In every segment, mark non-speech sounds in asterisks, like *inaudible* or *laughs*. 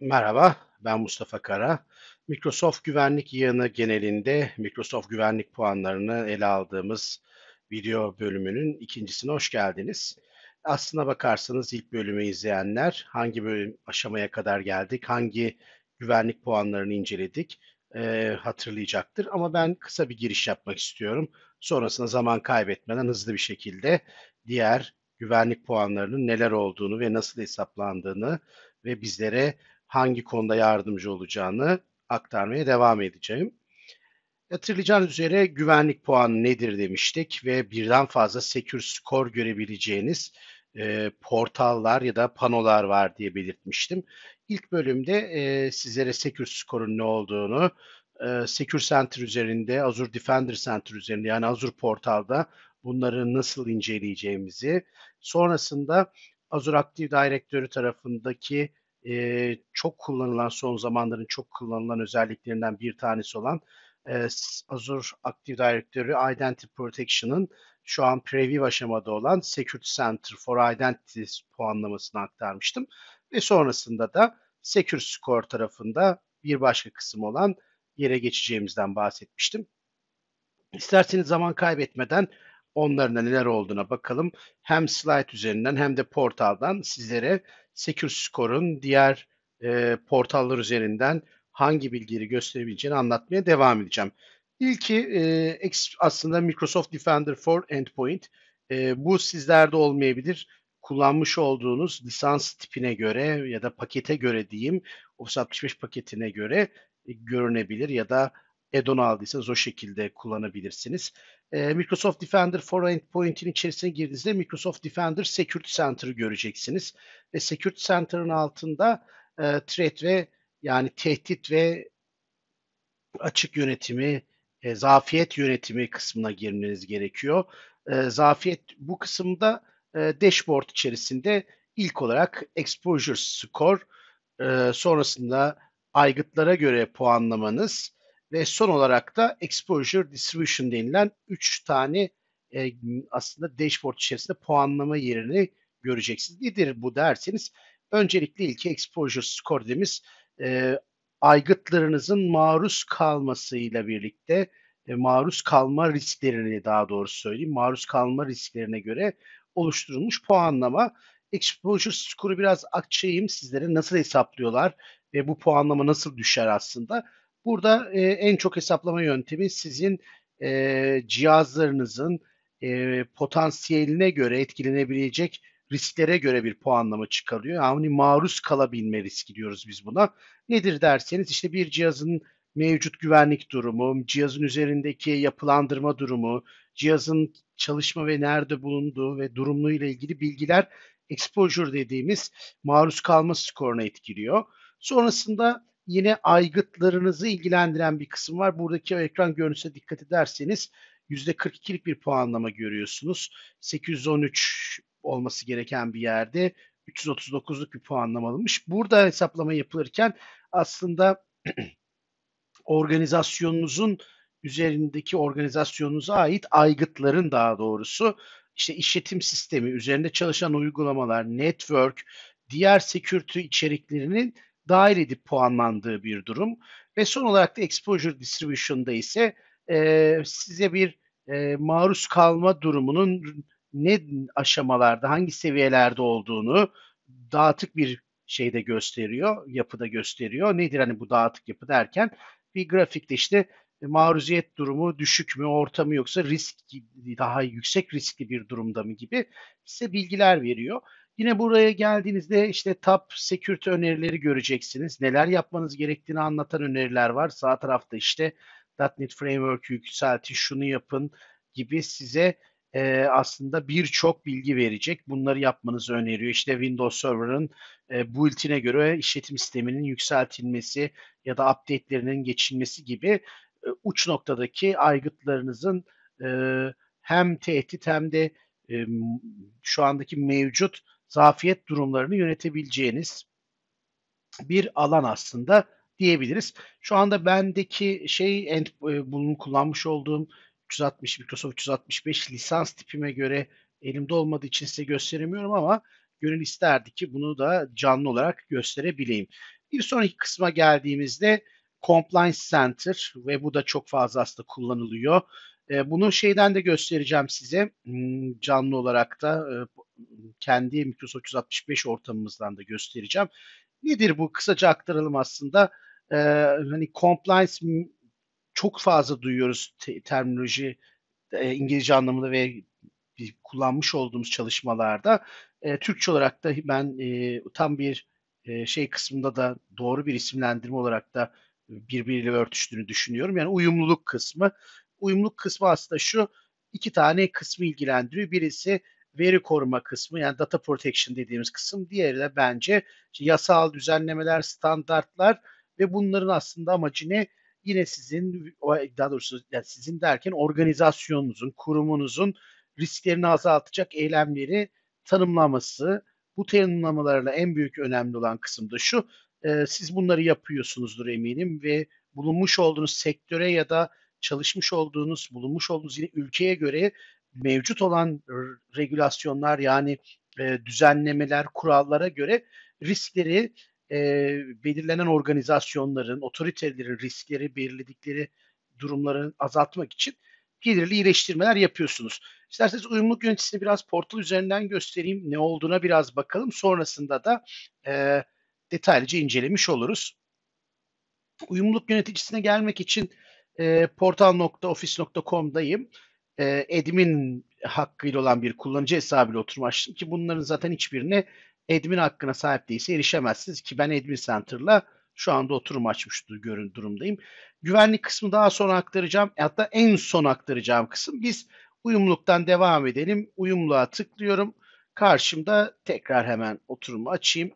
Merhaba, ben Mustafa Kara. Microsoft Güvenlik Yığını genelinde Microsoft Güvenlik puanlarını ele aldığımız video bölümünün ikincisine hoş geldiniz. Aslına bakarsanız ilk bölümü izleyenler hangi bölüm aşamaya kadar geldik, hangi güvenlik puanlarını inceledik e, hatırlayacaktır. Ama ben kısa bir giriş yapmak istiyorum. Sonrasında zaman kaybetmeden hızlı bir şekilde diğer güvenlik puanlarının neler olduğunu ve nasıl hesaplandığını ve bizlere hangi konuda yardımcı olacağını aktarmaya devam edeceğim. Hatırlayacağınız üzere güvenlik puanı nedir demiştik ve birden fazla secure score görebileceğiniz e, portallar ya da panolar var diye belirtmiştim. İlk bölümde e, sizlere secure score'un ne olduğunu, e, secure center üzerinde, Azure Defender Center üzerinde yani Azure portalda bunları nasıl inceleyeceğimizi, sonrasında Azure Active Directory tarafındaki e, çok kullanılan son zamanların çok kullanılan özelliklerinden bir tanesi olan e, Azure Active Directory Identity Protection'ın şu an preview aşamada olan Security Center for Identities puanlamasını aktarmıştım. Ve sonrasında da Secure Score tarafında bir başka kısım olan yere geçeceğimizden bahsetmiştim. İsterseniz zaman kaybetmeden onların neler olduğuna bakalım. Hem slide üzerinden hem de portaldan sizlere SecureScore'un diğer e, portallar üzerinden hangi bilgileri gösterebileceğini anlatmaya devam edeceğim. İlki e, aslında Microsoft Defender for Endpoint. E, bu sizlerde olmayabilir. Kullanmış olduğunuz lisans tipine göre ya da pakete göre diyeyim, Office 65 paketine göre e, görünebilir ya da add-on aldıysanız o şekilde kullanabilirsiniz. Ee, Microsoft Defender for Endpoint'in içerisine girdiğinizde Microsoft Defender Security Center'ı göreceksiniz. Ve Security Center'ın altında e, threat ve yani tehdit ve açık yönetimi, e, zafiyet yönetimi kısmına girmeniz gerekiyor. E, zafiyet bu kısımda e, dashboard içerisinde ilk olarak exposure score, e, sonrasında aygıtlara göre puanlamanız, ve son olarak da Exposure Distribution denilen 3 tane e, aslında dashboard içerisinde puanlama yerini göreceksiniz. Nedir bu derseniz öncelikle ilki Exposure Score dediğimiz e, aygıtlarınızın maruz kalmasıyla birlikte e, maruz kalma risklerini daha doğrusu söyleyeyim maruz kalma risklerine göre oluşturulmuş puanlama. Exposure skoru biraz açayım sizlere nasıl hesaplıyorlar ve bu puanlama nasıl düşer aslında. Burada e, en çok hesaplama yöntemi sizin e, cihazlarınızın e, potansiyeline göre etkilenebilecek risklere göre bir puanlama çıkarıyor. Yani maruz kalabilme riski diyoruz biz buna. Nedir derseniz işte bir cihazın mevcut güvenlik durumu, cihazın üzerindeki yapılandırma durumu, cihazın çalışma ve nerede bulunduğu ve durumlu ile ilgili bilgiler exposure dediğimiz maruz kalma skoruna etkiliyor. Sonrasında Yine aygıtlarınızı ilgilendiren bir kısım var. Buradaki ekran görüntüsüne dikkat ederseniz %42'lik bir puanlama görüyorsunuz. 813 olması gereken bir yerde 339'luk bir puanlama alınmış. Burada hesaplama yapılırken aslında *clears throat* organizasyonunuzun üzerindeki organizasyonunuza ait aygıtların daha doğrusu işte işletim sistemi, üzerinde çalışan uygulamalar, network, diğer security içeriklerinin dahil edip puanlandığı bir durum. Ve son olarak da exposure distribution'da ise e, size bir e, maruz kalma durumunun ne aşamalarda, hangi seviyelerde olduğunu dağıtık bir şeyde gösteriyor, yapıda gösteriyor. Nedir hani bu dağıtık yapı derken bir grafikte işte e, maruziyet durumu düşük mü, orta mı yoksa risk daha yüksek riskli bir durumda mı gibi size bilgiler veriyor. Yine buraya geldiğinizde işte top security önerileri göreceksiniz. Neler yapmanız gerektiğini anlatan öneriler var. Sağ tarafta işte .NET Framework yükselti, şunu yapın gibi size e, aslında birçok bilgi verecek. Bunları yapmanızı öneriyor. İşte Windows Server'ın e, build'ine göre işletim sisteminin yükseltilmesi ya da update'lerinin geçilmesi gibi e, uç noktadaki aygıtlarınızın e, hem tehdit hem de e, şu andaki mevcut zafiyet durumlarını yönetebileceğiniz bir alan aslında diyebiliriz. Şu anda bendeki şey end, e, bunun kullanmış olduğum 360 Microsoft 365 lisans tipime göre elimde olmadığı için size gösteremiyorum ama gönül isterdi ki bunu da canlı olarak gösterebileyim. Bir sonraki kısma geldiğimizde Compliance Center ve bu da çok fazla aslında kullanılıyor. E, bunu şeyden de göstereceğim size hmm, canlı olarak da e, kendi Microsoft 365 ortamımızdan da göstereceğim. Nedir bu? Kısaca aktaralım aslında. Ee, hani compliance çok fazla duyuyoruz te- terminoloji e, İngilizce anlamında ve kullanmış olduğumuz çalışmalarda. E, Türkçe olarak da ben e, tam bir e, şey kısmında da doğru bir isimlendirme olarak da birbiriyle örtüştüğünü düşünüyorum. Yani uyumluluk kısmı. Uyumluluk kısmı aslında şu iki tane kısmı ilgilendiriyor. Birisi veri koruma kısmı yani data protection dediğimiz kısım. Diğeri de bence yasal düzenlemeler, standartlar ve bunların aslında amacı ne? Yine sizin daha doğrusu yani sizin derken organizasyonunuzun, kurumunuzun risklerini azaltacak eylemleri tanımlaması. Bu tanımlamalarla en büyük önemli olan kısım da şu. E, siz bunları yapıyorsunuzdur eminim ve bulunmuş olduğunuz sektöre ya da çalışmış olduğunuz, bulunmuş olduğunuz yine ülkeye göre mevcut olan regülasyonlar yani e, düzenlemeler, kurallara göre riskleri e, belirlenen organizasyonların, otoritelerin riskleri belirledikleri durumları azaltmak için gelirli iyileştirmeler yapıyorsunuz. İsterseniz uyumluluk yöneticisini biraz portal üzerinden göstereyim. Ne olduğuna biraz bakalım. Sonrasında da e, detaylıca incelemiş oluruz. Uyumluluk yöneticisine gelmek için e, portal.office.com'dayım e, admin hakkıyla olan bir kullanıcı hesabıyla oturum açtım ki bunların zaten hiçbirini admin hakkına sahip değilse erişemezsiniz ki ben admin center'la şu anda oturum açmış görün durumdayım. Güvenlik kısmı daha sonra aktaracağım. E, hatta en son aktaracağım kısım. Biz uyumluktan devam edelim. Uyumluğa tıklıyorum. Karşımda tekrar hemen oturumu açayım.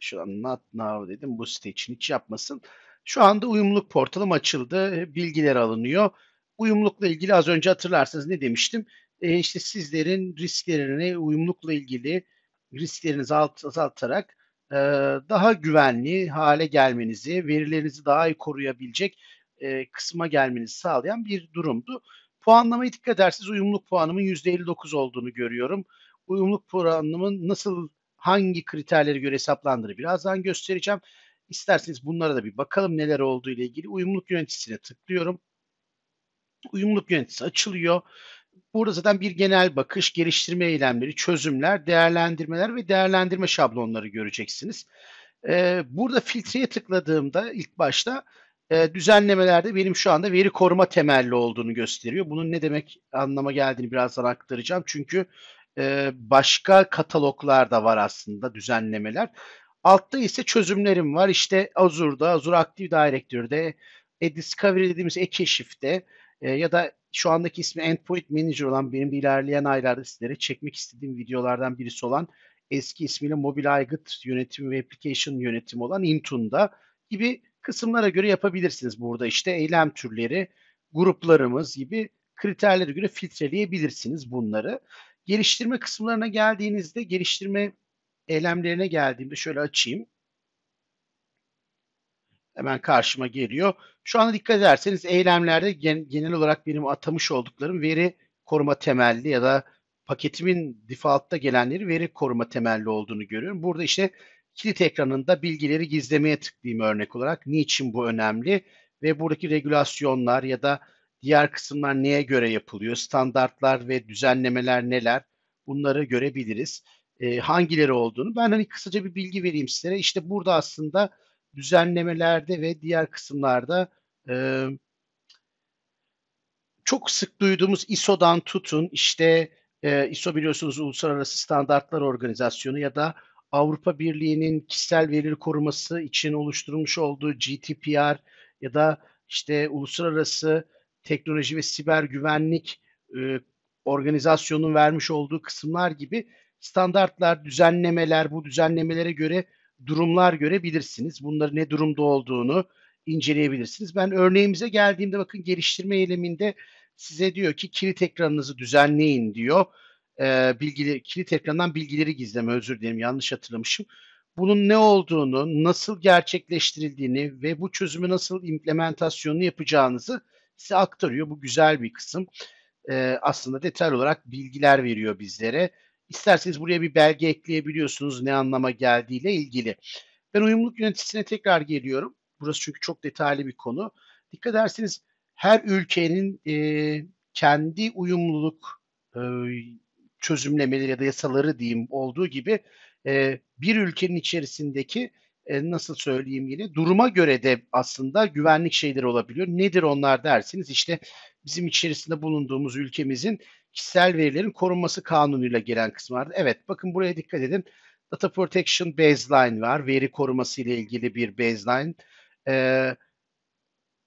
Şu an not now dedim. Bu site için hiç yapmasın. Şu anda uyumluluk portalım açıldı. Bilgiler alınıyor. Uyumlulukla ilgili az önce hatırlarsınız ne demiştim? E, işte sizlerin risklerini uyumlulukla ilgili risklerinizi azaltarak e, daha güvenli hale gelmenizi, verilerinizi daha iyi koruyabilecek e, kısma gelmenizi sağlayan bir durumdu. Puanlamayı dikkat ederseniz uyumluluk puanımın %59 olduğunu görüyorum. Uyumluluk puanımın nasıl hangi kriterlere göre hesaplandığını birazdan göstereceğim. İsterseniz bunlara da bir bakalım neler olduğu ile ilgili. Uyumluluk yöneticisine tıklıyorum. Uyumluluk yöneticisi açılıyor. Burada zaten bir genel bakış, geliştirme eylemleri, çözümler, değerlendirmeler ve değerlendirme şablonları göreceksiniz. Ee, burada filtreye tıkladığımda ilk başta e, düzenlemelerde benim şu anda veri koruma temelli olduğunu gösteriyor. Bunun ne demek anlama geldiğini birazdan aktaracağım. Çünkü e, başka kataloglar da var aslında düzenlemeler. Altta ise çözümlerim var. İşte Azure'da, Azure Active Directory'de, e-Discovery dediğimiz e-keşifte, e, ya da şu andaki ismi Endpoint Manager olan benim bir ilerleyen aylarda sizlere çekmek istediğim videolardan birisi olan eski ismiyle mobil aygıt yönetimi ve application yönetimi olan Intune'da gibi kısımlara göre yapabilirsiniz. Burada işte eylem türleri, gruplarımız gibi kriterlere göre filtreleyebilirsiniz bunları. Geliştirme kısımlarına geldiğinizde geliştirme eylemlerine geldiğimde şöyle açayım hemen karşıma geliyor. Şu anda dikkat ederseniz eylemlerde genel olarak benim atamış olduklarım veri koruma temelli ya da paketimin defaultta gelenleri veri koruma temelli olduğunu görüyorum. Burada işte kilit ekranında bilgileri gizlemeye tıklayayım örnek olarak. Niçin bu önemli? Ve buradaki regülasyonlar ya da diğer kısımlar neye göre yapılıyor? Standartlar ve düzenlemeler neler? Bunları görebiliriz. E, hangileri olduğunu. Ben hani kısaca bir bilgi vereyim sizlere. İşte burada aslında düzenlemelerde ve diğer kısımlarda e, çok sık duyduğumuz ISO'dan tutun işte e, ISO biliyorsunuz Uluslararası Standartlar Organizasyonu ya da Avrupa Birliği'nin kişisel veri koruması için oluşturmuş olduğu GDPR ya da işte Uluslararası Teknoloji ve Siber Güvenlik e, Organizasyonu'nun vermiş olduğu kısımlar gibi standartlar, düzenlemeler, bu düzenlemelere göre durumlar görebilirsiniz. Bunları ne durumda olduğunu inceleyebilirsiniz. Ben örneğimize geldiğimde bakın geliştirme eyleminde size diyor ki kilit ekranınızı düzenleyin diyor. E, bilgileri, kilit ekrandan bilgileri gizleme özür dilerim yanlış hatırlamışım. Bunun ne olduğunu, nasıl gerçekleştirildiğini ve bu çözümü nasıl implementasyonunu yapacağınızı size aktarıyor. Bu güzel bir kısım. E, aslında detaylı olarak bilgiler veriyor bizlere. İsterseniz buraya bir belge ekleyebiliyorsunuz ne anlama geldiğiyle ilgili. Ben uyumluluk yöneticisine tekrar geliyorum. Burası çünkü çok detaylı bir konu. Dikkat ederseniz her ülkenin e, kendi uyumluluk e, çözümlemeleri ya da yasaları diyeyim olduğu gibi e, bir ülkenin içerisindeki e, nasıl söyleyeyim yine duruma göre de aslında güvenlik şeyleri olabiliyor. Nedir onlar dersiniz? İşte bizim içerisinde bulunduğumuz ülkemizin kişisel verilerin korunması kanunuyla gelen kısım vardı. Evet bakın buraya dikkat edin. Data Protection Baseline var. Veri koruması ile ilgili bir baseline. Ee,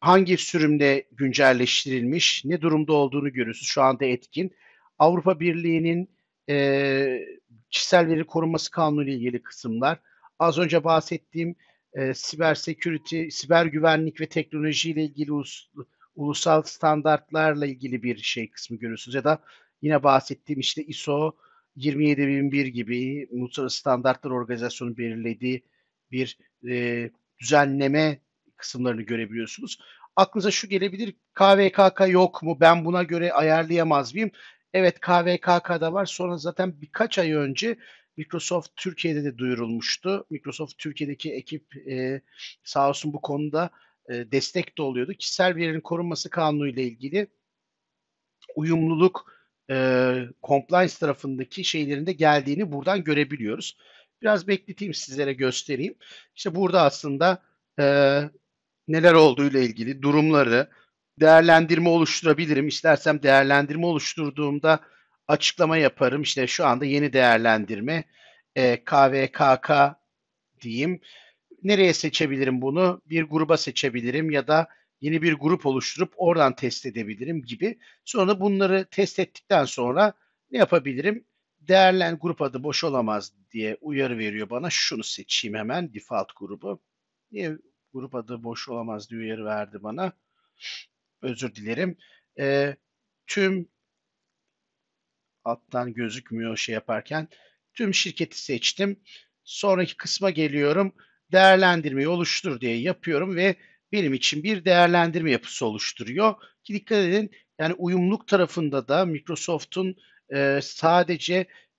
hangi sürümle güncelleştirilmiş, ne durumda olduğunu görüyorsunuz. Şu anda etkin. Avrupa Birliği'nin e, kişisel veri korunması kanunu ile ilgili kısımlar. Az önce bahsettiğim e, siber security, siber güvenlik ve teknoloji ile ilgili hususlar ulusal standartlarla ilgili bir şey kısmı görüyorsunuz ya da yine bahsettiğim işte ISO 27001 gibi Uluslararası Standartlar Organizasyonu belirlediği bir e, düzenleme kısımlarını görebiliyorsunuz. Aklınıza şu gelebilir KVKK yok mu ben buna göre ayarlayamaz mıyım? Evet KVKK'da var sonra zaten birkaç ay önce Microsoft Türkiye'de de duyurulmuştu. Microsoft Türkiye'deki ekip e, sağ olsun bu konuda e, destek de oluyordu. Kişisel verilerin korunması kanunu ile ilgili uyumluluk e, compliance tarafındaki şeylerin de geldiğini buradan görebiliyoruz. Biraz bekleteyim sizlere göstereyim. İşte burada aslında e, neler olduğu ile ilgili durumları değerlendirme oluşturabilirim. İstersem değerlendirme oluşturduğumda açıklama yaparım. İşte şu anda yeni değerlendirme e, KVKK diyeyim nereye seçebilirim bunu? Bir gruba seçebilirim ya da yeni bir grup oluşturup oradan test edebilirim gibi. Sonra bunları test ettikten sonra ne yapabilirim? Değerlen grup adı boş olamaz diye uyarı veriyor bana. Şunu seçeyim hemen default grubu. Niye grup adı boş olamaz diye uyarı verdi bana? Özür dilerim. E, tüm alttan gözükmüyor şey yaparken. Tüm şirketi seçtim. Sonraki kısma geliyorum değerlendirmeyi oluştur diye yapıyorum ve benim için bir değerlendirme yapısı oluşturuyor. Ki dikkat edin yani uyumluk tarafında da Microsoft'un e, sadece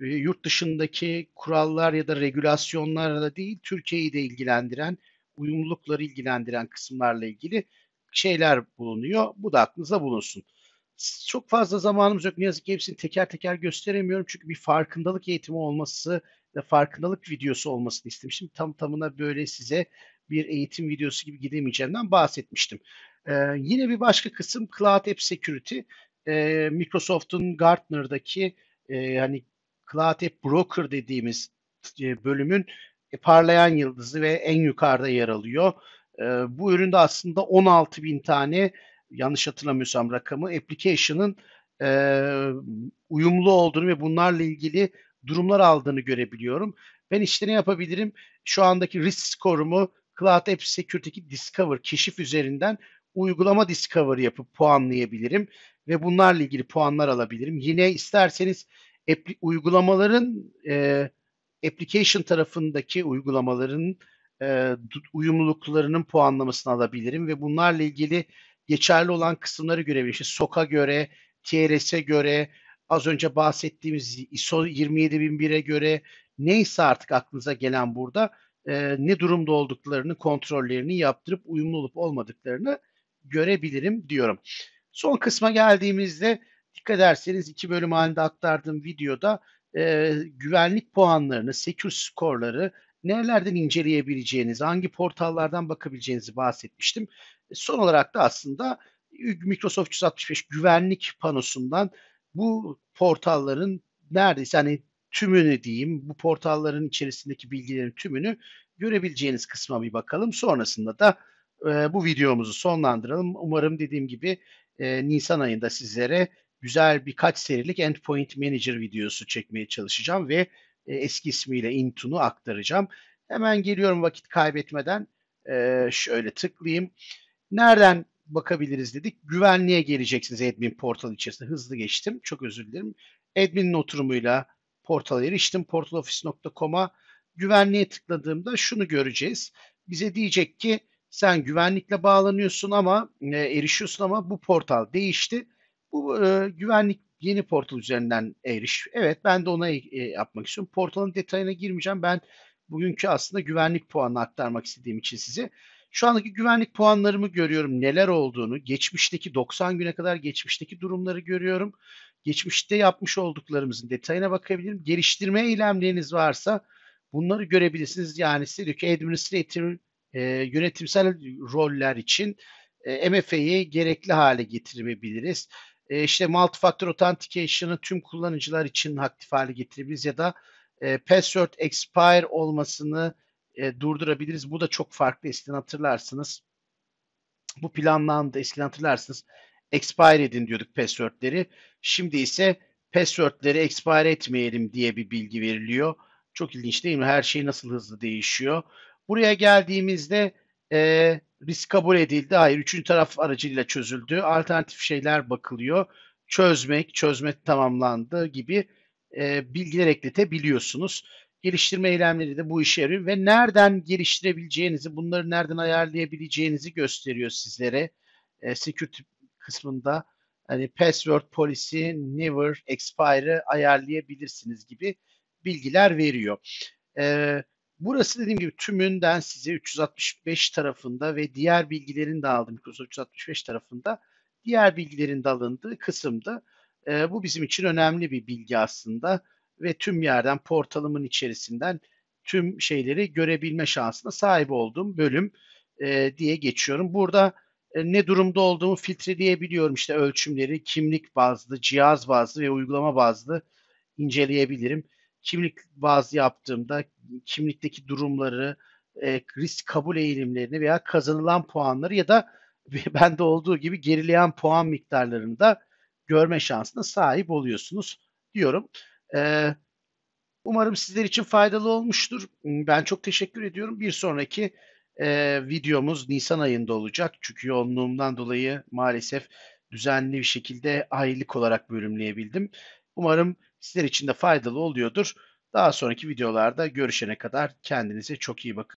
e, yurt dışındaki kurallar ya da regülasyonlarla değil Türkiye'yi de ilgilendiren uyumlulukları ilgilendiren kısımlarla ilgili şeyler bulunuyor. Bu da aklınıza bulunsun. Çok fazla zamanımız yok. Ne yazık ki hepsini teker teker gösteremiyorum. Çünkü bir farkındalık eğitimi olması e, farkındalık videosu olmasını istemiştim. Tam tamına böyle size bir eğitim videosu gibi gidemeyeceğimden bahsetmiştim. Ee, yine bir başka kısım Cloud App Security. Ee, Microsoft'un Gartner'daki e, hani Cloud App Broker dediğimiz e, bölümün e, parlayan yıldızı ve en yukarıda yer alıyor. E, bu üründe aslında 16 bin tane yanlış hatırlamıyorsam rakamı application'ın e, uyumlu olduğunu ve bunlarla ilgili durumlar aldığını görebiliyorum. Ben işte ne yapabilirim? Şu andaki risk skorumu Cloud App Security'deki Discover keşif üzerinden uygulama Discover yapıp puanlayabilirim ve bunlarla ilgili puanlar alabilirim. Yine isterseniz uygulamaların e, application tarafındaki uygulamaların e, uyumluluklarının puanlamasını alabilirim ve bunlarla ilgili geçerli olan kısımları görebilirim. İşte SOK'a göre, TRS'e göre, az önce bahsettiğimiz ISO 27001'e göre neyse artık aklınıza gelen burada e, ne durumda olduklarını, kontrollerini yaptırıp uyumlu olup olmadıklarını görebilirim diyorum. Son kısma geldiğimizde dikkat ederseniz iki bölüm halinde aktardığım videoda e, güvenlik puanlarını, secure skorları nelerden inceleyebileceğiniz, hangi portallardan bakabileceğinizi bahsetmiştim. E, son olarak da aslında Microsoft 365 güvenlik panosundan bu portalların neredeyse hani tümünü diyeyim, bu portalların içerisindeki bilgilerin tümünü görebileceğiniz kısma bir bakalım. Sonrasında da e, bu videomuzu sonlandıralım. Umarım dediğim gibi e, Nisan ayında sizlere güzel birkaç serilik Endpoint Manager videosu çekmeye çalışacağım ve e, eski ismiyle Intun'u aktaracağım. Hemen geliyorum vakit kaybetmeden. E, şöyle tıklayayım. Nereden bakabiliriz dedik. Güvenliğe geleceksiniz admin portal içerisinde. Hızlı geçtim. Çok özür dilerim. Admin'in oturumuyla portala eriştim. Portaloffice.com'a güvenliğe tıkladığımda şunu göreceğiz. Bize diyecek ki sen güvenlikle bağlanıyorsun ama e, erişiyorsun ama bu portal değişti. Bu e, güvenlik yeni portal üzerinden eriş. Evet ben de ona e, e, yapmak istiyorum. Portalın detayına girmeyeceğim. Ben bugünkü aslında güvenlik puanını aktarmak istediğim için size şu andaki güvenlik puanlarımı görüyorum neler olduğunu, geçmişteki 90 güne kadar geçmişteki durumları görüyorum. Geçmişte yapmış olduklarımızın detayına bakabilirim. Geliştirme eylemleriniz varsa bunları görebilirsiniz. Yani size diyor ki e, yönetimsel roller için e, MFA'yı gerekli hale getirebiliriz. E, işte multi-factor authentication'ı tüm kullanıcılar için aktif hale getirebiliriz ya da e, password expire olmasını e, durdurabiliriz. Bu da çok farklı. Eskiden hatırlarsınız. Bu planlandı. Eskiden hatırlarsınız. Expire edin diyorduk passwordleri. Şimdi ise passwordleri expire etmeyelim diye bir bilgi veriliyor. Çok ilginç değil mi? Her şey nasıl hızlı değişiyor. Buraya geldiğimizde e, risk kabul edildi. Hayır, üçüncü taraf aracıyla çözüldü. Alternatif şeyler bakılıyor. Çözmek, çözme tamamlandı gibi e, bilgiler ekletebiliyorsunuz geliştirme eylemleri de bu işe yarıyor ve nereden geliştirebileceğinizi, bunları nereden ayarlayabileceğinizi gösteriyor sizlere. E, security kısmında hani password policy, never expire ayarlayabilirsiniz gibi bilgiler veriyor. E, burası dediğim gibi tümünden size 365 tarafında ve diğer bilgilerin de aldım 365 tarafında diğer bilgilerin de alındığı kısımda. E, bu bizim için önemli bir bilgi aslında ve tüm yerden portalımın içerisinden tüm şeyleri görebilme şansına sahip olduğum bölüm e, diye geçiyorum. Burada e, ne durumda olduğumu filtreleyebiliyorum. İşte ölçümleri kimlik bazlı, cihaz bazlı ve uygulama bazlı inceleyebilirim. Kimlik bazlı yaptığımda kimlikteki durumları, e, risk kabul eğilimlerini veya kazanılan puanları ya da *laughs* bende olduğu gibi gerileyen puan miktarlarını da görme şansına sahip oluyorsunuz diyorum. Ee, umarım sizler için faydalı olmuştur. Hmm, ben çok teşekkür ediyorum. Bir sonraki e, videomuz Nisan ayında olacak. Çünkü yoğunluğumdan dolayı maalesef düzenli bir şekilde aylık olarak bölümleyebildim. Umarım sizler için de faydalı oluyordur. Daha sonraki videolarda görüşene kadar kendinize çok iyi bakın.